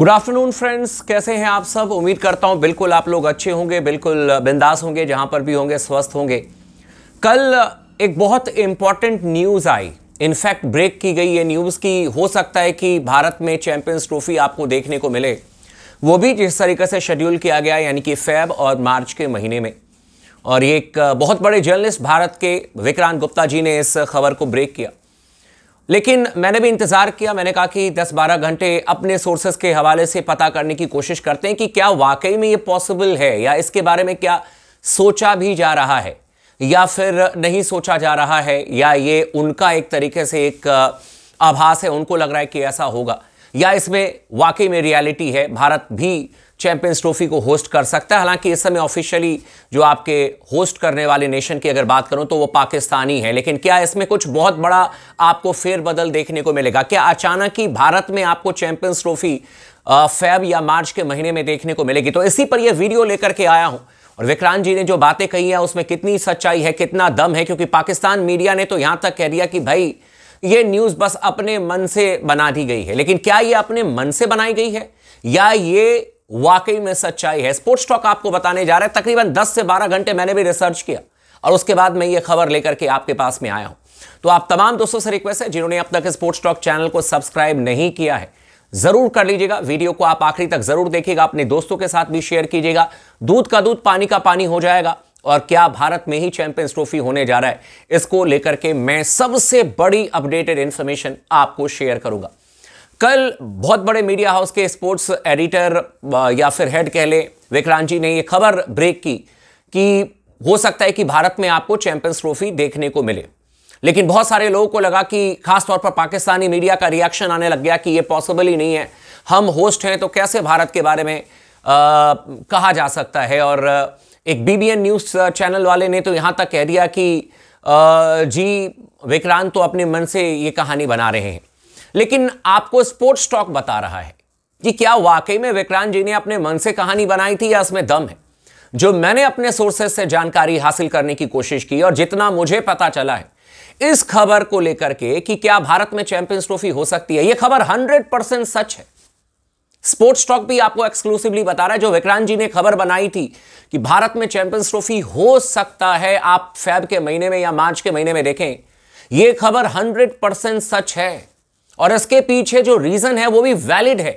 good afternoon friends कैसे हैं आप सब उम्मीद करता हूं बिल्कुल आप लोग अच्छे होंगे बिल्कुल बिंदास होंगे जहां पर भी होंगे स्वस्थ होंगे कल एक बहुत इम्पॉर्टेंट न्यूज़ आई इनफैक्ट ब्रेक की गई ये न्यूज़ की हो सकता है कि भारत में चैंपियंस ट्रॉफी आपको देखने को मिले वो भी जिस तरीके से शेड्यूल किया गया यानी कि फेब और मार्च के महीने में और ये एक बहुत बड़े जर्नलिस्ट भारत के विक्रांत गुप्ता जी ने इस खबर को ब्रेक किया लेकिन मैंने भी इंतज़ार किया मैंने कहा कि 10-12 घंटे अपने सोर्सेज के हवाले से पता करने की कोशिश करते हैं कि क्या वाकई में ये पॉसिबल है या इसके बारे में क्या सोचा भी जा रहा है या फिर नहीं सोचा जा रहा है या ये उनका एक तरीके से एक आभास है उनको लग रहा है कि ऐसा होगा या इसमें वाकई में रियलिटी है भारत भी चैंपियंस ट्रॉफी को होस्ट कर सकता है हालांकि इस समय ऑफिशियली जो आपके होस्ट करने वाले नेशन की अगर बात करूं तो वो पाकिस्तानी है लेकिन क्या इसमें कुछ बहुत बड़ा आपको फेरबदल देखने को मिलेगा क्या अचानक ही भारत में आपको चैंपियंस ट्रॉफी फेब या मार्च के महीने में देखने को मिलेगी तो इसी पर यह वीडियो लेकर के आया हूं और विक्रांत जी ने जो बातें कही हैं उसमें कितनी सच्चाई है कितना दम है क्योंकि पाकिस्तान मीडिया ने तो यहां तक कह दिया कि भाई ये न्यूज बस अपने मन से बना दी गई है लेकिन क्या ये अपने मन से बनाई गई है या ये वाकई में सच्चाई है स्पोर्ट्स टॉक आपको बताने जा रहा है तकरीबन 10 से 12 घंटे मैंने भी रिसर्च किया और उसके बाद मैं ये खबर लेकर के आपके पास में आया हूं तो आप तमाम दोस्तों से रिक्वेस्ट है जिन्होंने अब तक स्पोर्ट्स टॉक चैनल को सब्सक्राइब नहीं किया है जरूर कर लीजिएगा वीडियो को आप आखिरी तक जरूर देखिएगा अपने दोस्तों के साथ भी शेयर कीजिएगा दूध का दूध पानी का पानी हो जाएगा और क्या भारत में ही चैंपियंस ट्रॉफी होने जा रहा है इसको लेकर के मैं सबसे बड़ी अपडेटेड इंफॉर्मेशन आपको शेयर करूंगा कल बहुत बड़े मीडिया हाउस के स्पोर्ट्स एडिटर या फिर हेड कह लें विक्रांत जी ने यह खबर ब्रेक की कि हो सकता है कि भारत में आपको चैंपियंस ट्रॉफी देखने को मिले लेकिन बहुत सारे लोगों को लगा कि खासतौर पर पाकिस्तानी मीडिया का रिएक्शन आने लग गया कि ये पॉसिबल ही नहीं है हम होस्ट हैं तो कैसे भारत के बारे में आ, कहा जा सकता है और एक बीबीएन न्यूज़ चैनल वाले ने तो यहाँ तक कह दिया कि आ, जी विक्रांत तो अपने मन से ये कहानी बना रहे हैं लेकिन आपको स्पोर्ट्स स्टॉक बता रहा है कि क्या वाकई में विक्रांत जी ने अपने मन से कहानी बनाई थी या इसमें दम है जो मैंने अपने सोर्सेस से जानकारी हासिल करने की कोशिश की और जितना मुझे पता चला है इस खबर को लेकर के कि क्या भारत में चैंपियंस ट्रॉफी हो सकती है यह खबर 100 परसेंट सच है स्पोर्ट्स टॉक भी आपको एक्सक्लूसिवली बता रहा है जो विक्रांत जी ने खबर बनाई थी कि भारत में चैंपियंस ट्रॉफी हो सकता है आप फैब के महीने में या मार्च के महीने में देखें यह खबर 100 परसेंट सच है और इसके पीछे जो रीजन है वो भी वैलिड है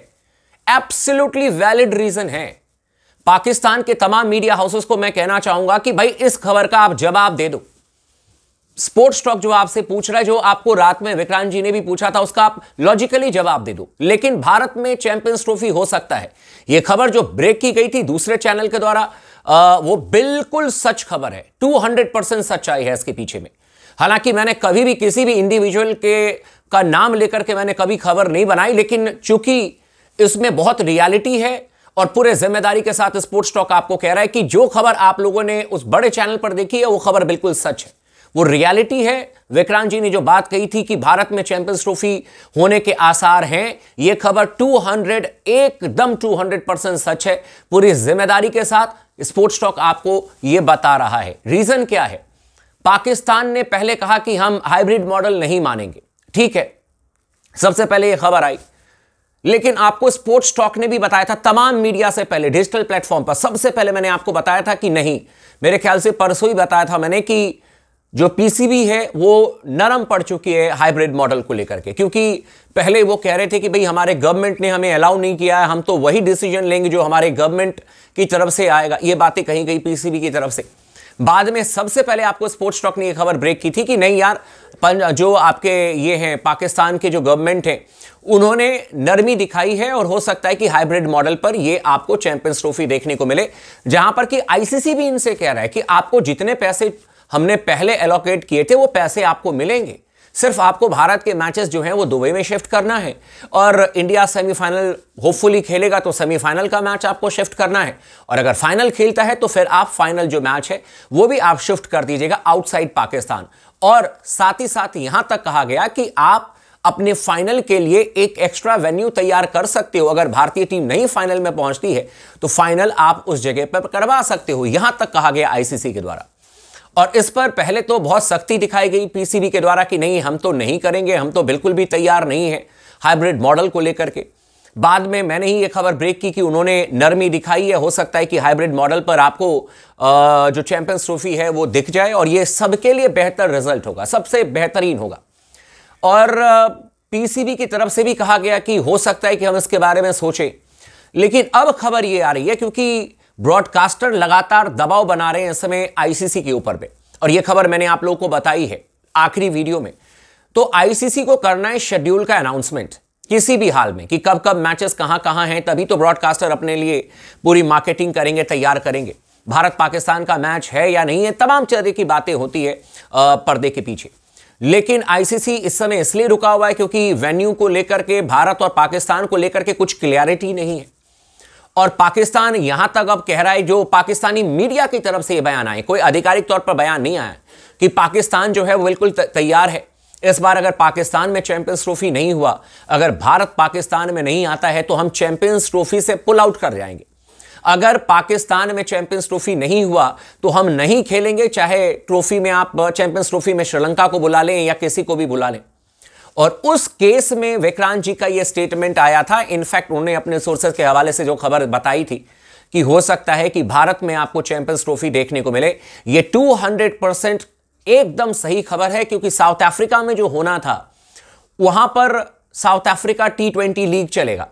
एब्सोल्युटली वैलिड रीजन है पाकिस्तान के तमाम मीडिया हाउसेस को मैं कहना चाहूंगा कि भाई इस खबर का आप जवाब दे दो स्पोर्ट्स स्टॉक जो आपसे पूछ रहा है जो आपको रात में विक्रांत जी ने भी पूछा था उसका आप लॉजिकली जवाब दे दो लेकिन भारत में चैंपियंस ट्रॉफी हो सकता है यह खबर जो ब्रेक की गई थी दूसरे चैनल के द्वारा वो बिल्कुल सच खबर है 200 परसेंट सच्चाई है इसके पीछे में हालांकि मैंने कभी भी किसी भी इंडिविजुअल के का नाम लेकर के मैंने कभी खबर नहीं बनाई लेकिन चूंकि इसमें बहुत रियलिटी है और पूरे जिम्मेदारी के साथ स्पोर्ट्स टॉक आपको कह रहा है कि जो खबर आप लोगों ने उस बड़े चैनल पर देखी है वो खबर बिल्कुल सच है वो रियलिटी है विक्रांत जी ने जो बात कही थी कि भारत में चैंपियंस ट्रॉफी होने के आसार हैं ये खबर 200 एकदम 200 परसेंट सच है पूरी जिम्मेदारी के साथ स्पोर्ट्स टॉक आपको ये बता रहा है रीजन क्या है पाकिस्तान ने पहले कहा कि हम हाइब्रिड मॉडल नहीं मानेंगे ठीक है सबसे पहले यह खबर आई लेकिन आपको स्पोर्ट्स टॉक ने भी बताया था तमाम मीडिया से पहले डिजिटल प्लेटफॉर्म पर सबसे पहले मैंने आपको बताया था कि नहीं मेरे ख्याल से परसों ही बताया था मैंने कि जो पीसीबी है वो नरम पड़ चुकी है हाइब्रिड मॉडल को लेकर के क्योंकि पहले वो कह रहे थे कि भाई हमारे गवर्नमेंट ने हमें अलाउ नहीं किया है हम तो वही डिसीजन लेंगे जो हमारे गवर्नमेंट की तरफ से आएगा ये बातें कहीं कहीं पीसीबी की तरफ से बाद में सबसे पहले आपको स्पोर्ट्स स्टॉक ने यह खबर ब्रेक की थी कि नहीं यार जो आपके ये हैं पाकिस्तान के जो गवर्नमेंट है उन्होंने नरमी दिखाई है और हो सकता है कि हाइब्रिड मॉडल पर ये आपको चैंपियंस ट्रॉफी देखने को मिले जहां पर कि आईसीसी भी इनसे कह रहा है कि आपको जितने पैसे हमने पहले एलोकेट किए थे वो पैसे आपको मिलेंगे सिर्फ आपको भारत के मैचेस जो हैं वो दुबई में शिफ्ट करना है और इंडिया सेमीफाइनल होपफुली खेलेगा तो सेमीफाइनल का मैच आपको शिफ्ट करना है और अगर फाइनल खेलता है तो फिर आप फाइनल जो मैच है वो भी आप शिफ्ट कर दीजिएगा आउटसाइड पाकिस्तान और साथ ही साथ यहां तक कहा गया कि आप अपने फाइनल के लिए एक एक्स्ट्रा वेन्यू तैयार कर सकते हो अगर भारतीय टीम नहीं फाइनल में पहुंचती है तो फाइनल आप उस जगह पर करवा सकते हो यहां तक कहा गया आईसीसी के द्वारा और इस पर पहले तो बहुत सख्ती दिखाई गई पीसीबी के द्वारा कि नहीं हम तो नहीं करेंगे हम तो बिल्कुल भी तैयार नहीं है हाइब्रिड मॉडल को लेकर के बाद में मैंने ही ये खबर ब्रेक की कि उन्होंने नरमी दिखाई है हो सकता है कि हाइब्रिड मॉडल पर आपको जो चैंपियंस ट्रॉफी है वो दिख जाए और ये सबके लिए बेहतर रिजल्ट होगा सबसे बेहतरीन होगा और पीसीबी की तरफ से भी कहा गया कि हो सकता है कि हम इसके बारे में सोचें लेकिन अब खबर ये आ रही है क्योंकि ब्रॉडकास्टर लगातार दबाव बना रहे हैं इस समय आईसीसी के ऊपर पे और यह खबर मैंने आप लोगों को बताई है आखिरी वीडियो में तो आईसीसी को करना है शेड्यूल का अनाउंसमेंट किसी भी हाल में कि कब कब मैचेस कहां कहां हैं तभी तो ब्रॉडकास्टर अपने लिए पूरी मार्केटिंग करेंगे तैयार करेंगे भारत पाकिस्तान का मैच है या नहीं है तमाम तरह की बातें होती है पर्दे के पीछे लेकिन आईसीसी इस समय इसलिए रुका हुआ है क्योंकि वेन्यू को लेकर के भारत और पाकिस्तान को लेकर के कुछ क्लियरिटी नहीं है और पाकिस्तान यहां तक अब कह रहा है जो पाकिस्तानी मीडिया की तरफ से ये बयान आए कोई आधिकारिक तौर पर बयान नहीं आया कि पाकिस्तान जो है वो बिल्कुल तैयार है इस बार अगर पाकिस्तान में चैंपियंस ट्रॉफी नहीं हुआ अगर भारत पाकिस्तान में नहीं आता है तो हम चैंपियंस ट्रॉफी से पुल आउट कर जाएंगे अगर पाकिस्तान में चैंपियंस ट्रॉफी नहीं हुआ तो हम नहीं खेलेंगे चाहे ट्रॉफी में आप चैंपियंस ट्रॉफी में श्रीलंका को बुला लें या किसी को भी बुला लें और उस केस में विक्रांत जी का यह स्टेटमेंट आया था इनफैक्ट उन्होंने अपने सोर्सेस के हवाले से जो खबर बताई थी कि हो सकता है कि भारत में आपको चैंपियंस ट्रॉफी देखने को मिले ये 200 परसेंट एकदम सही खबर है क्योंकि साउथ अफ्रीका में जो होना था वहां पर South Africa T twenty league चलेगा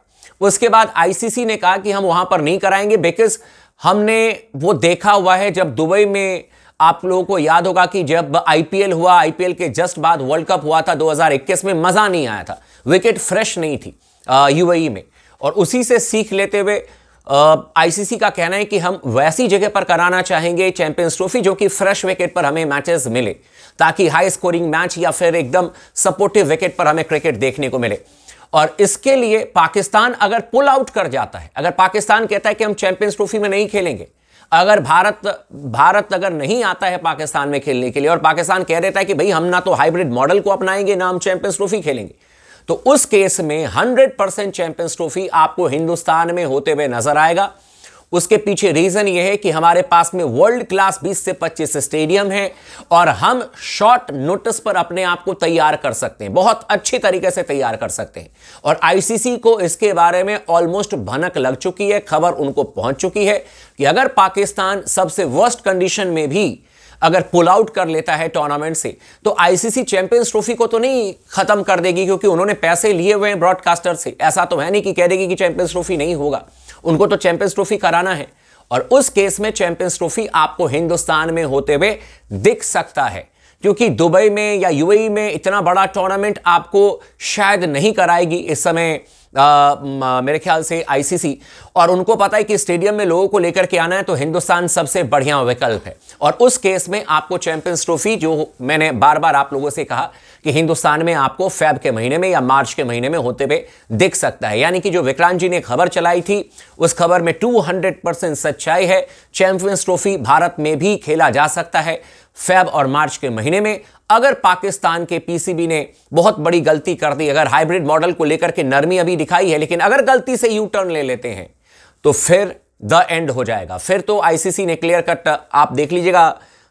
उसके बाद आईसीसी ने कहा कि हम वहां पर नहीं कराएंगे बिकॉज हमने वो देखा हुआ है जब दुबई में आप लोगों को याद होगा कि जब आईपीएल हुआ आईपीएल के जस्ट बाद वर्ल्ड कप हुआ था 2021 में मज़ा नहीं आया था विकेट फ्रेश नहीं थी यूएई में और उसी से सीख लेते हुए आईसीसी का कहना है कि हम वैसी जगह पर कराना चाहेंगे चैंपियंस ट्रॉफी जो कि फ्रेश विकेट पर हमें मैचेस मिले ताकि हाई स्कोरिंग मैच या फिर एकदम सपोर्टिव विकेट पर हमें क्रिकेट देखने को मिले और इसके लिए पाकिस्तान अगर पुल आउट कर जाता है अगर पाकिस्तान कहता है कि हम चैंपियंस ट्रॉफी में नहीं खेलेंगे अगर भारत भारत अगर नहीं आता है पाकिस्तान में खेलने के लिए और पाकिस्तान कह देता है कि भाई हम ना तो हाइब्रिड मॉडल को अपनाएंगे ना हम चैंपियंस ट्रॉफी खेलेंगे तो उस केस में 100 परसेंट चैंपियंस ट्रॉफी आपको हिंदुस्तान में होते हुए नजर आएगा उसके पीछे रीजन ये है कि हमारे पास में वर्ल्ड क्लास 20 से 25 स्टेडियम है और हम शॉर्ट नोटिस पर अपने आप को तैयार कर सकते हैं बहुत अच्छी तरीके से तैयार कर सकते हैं और आईसीसी को इसके बारे में ऑलमोस्ट भनक लग चुकी है खबर उनको पहुंच चुकी है कि अगर पाकिस्तान सबसे वर्स्ट कंडीशन में भी अगर पुल आउट कर लेता है टूर्नामेंट से तो आईसीसी चैंपियंस ट्रॉफी को तो नहीं खत्म कर देगी क्योंकि उन्होंने पैसे लिए हुए हैं ब्रॉडकास्टर से ऐसा तो है नहीं कि कह देगी कि चैंपियंस ट्रॉफी नहीं होगा उनको तो चैंपियंस ट्रॉफी कराना है और उस केस में चैंपियंस ट्रॉफी आपको हिंदुस्तान में होते हुए दिख सकता है क्योंकि दुबई में या यूएई e में इतना बड़ा टूर्नामेंट आपको शायद नहीं कराएगी इस समय आ, मेरे ख्याल से आईसीसी और उनको पता है कि स्टेडियम में लोगों को लेकर के आना है तो हिंदुस्तान सबसे बढ़िया विकल्प है और उस केस में आपको चैंपियंस ट्रॉफी जो मैंने बार बार आप लोगों से कहा कि हिंदुस्तान में आपको फैब के महीने में या मार्च के महीने में होते हुए दिख सकता है यानी कि जो विक्रांत जी ने खबर चलाई थी उस खबर में 200 परसेंट सच्चाई है चैंपियंस ट्रॉफी भारत में भी खेला जा सकता है फेब और मार्च के महीने में अगर पाकिस्तान के पीसीबी ने बहुत बड़ी गलती कर दी अगर हाइब्रिड मॉडल को लेकर के नरमी अभी दिखाई है लेकिन अगर गलती से यू टर्न ले लेते हैं तो फिर द एंड हो जाएगा फिर तो आईसीसी ने क्लियर कट आप देख लीजिएगा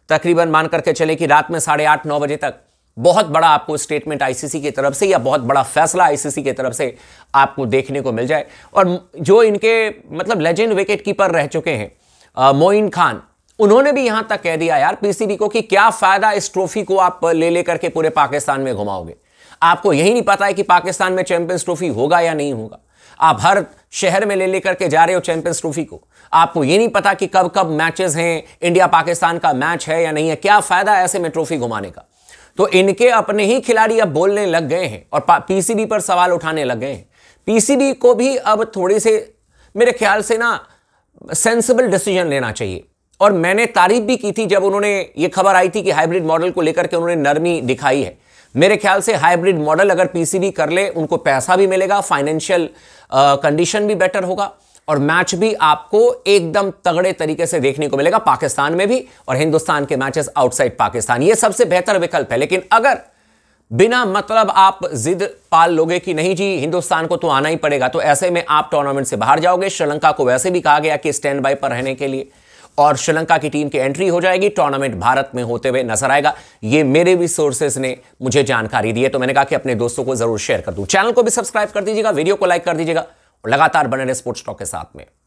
तकरीबन मान करके चले कि रात में साढ़े आठ नौ बजे तक बहुत बड़ा आपको स्टेटमेंट आईसीसी की तरफ से या बहुत बड़ा फैसला आईसीसी की तरफ से आपको देखने को मिल जाए और जो इनके मतलब लेजेंड विकेट कीपर रह चुके हैं मोइन खान उन्होंने भी यहां तक कह दिया यार पीसीबी को कि क्या फायदा इस ट्रॉफी को आप ले लेकर के पूरे पाकिस्तान में घुमाओगे आपको यही नहीं पता है कि पाकिस्तान में चैंपियंस ट्रॉफी होगा या नहीं होगा आप हर शहर में ले लेकर के जा रहे हो चैंपियंस ट्रॉफी को आपको ये नहीं पता कि कब कब मैचेस हैं इंडिया पाकिस्तान का मैच है या नहीं है क्या फायदा ऐसे में ट्रॉफी घुमाने का तो इनके अपने ही खिलाड़ी अब बोलने लग गए हैं और पीसीबी पर सवाल उठाने लग गए हैं पीसीबी को भी अब थोड़ी से मेरे ख्याल से ना सेंसिबल डिसीजन लेना चाहिए और मैंने तारीफ भी की थी जब उन्होंने ये खबर आई थी कि हाइब्रिड मॉडल को लेकर के उन्होंने नरमी दिखाई है मेरे ख्याल से हाइब्रिड मॉडल अगर पीसीबी कर ले उनको पैसा भी मिलेगा फाइनेंशियल कंडीशन भी बेटर होगा और मैच भी आपको एकदम तगड़े तरीके से देखने को मिलेगा पाकिस्तान में भी और हिंदुस्तान के मैचेस आउटसाइड पाकिस्तान ये सबसे बेहतर विकल्प है लेकिन अगर बिना मतलब आप जिद पाल लोगे कि नहीं जी हिंदुस्तान को तो आना ही पड़ेगा तो ऐसे में आप टूर्नामेंट से बाहर जाओगे श्रीलंका को वैसे भी कहा गया कि स्टैंड बाय पर रहने के लिए और श्रीलंका की टीम की एंट्री हो जाएगी टूर्नामेंट भारत में होते हुए नजर आएगा ये मेरे भी सोर्सेज ने मुझे जानकारी दी है तो मैंने कहा कि अपने दोस्तों को जरूर शेयर कर दूं चैनल को भी सब्सक्राइब कर दीजिएगा वीडियो को लाइक कर दीजिएगा और लगातार बने रहे स्पोर्ट्स टॉक के साथ में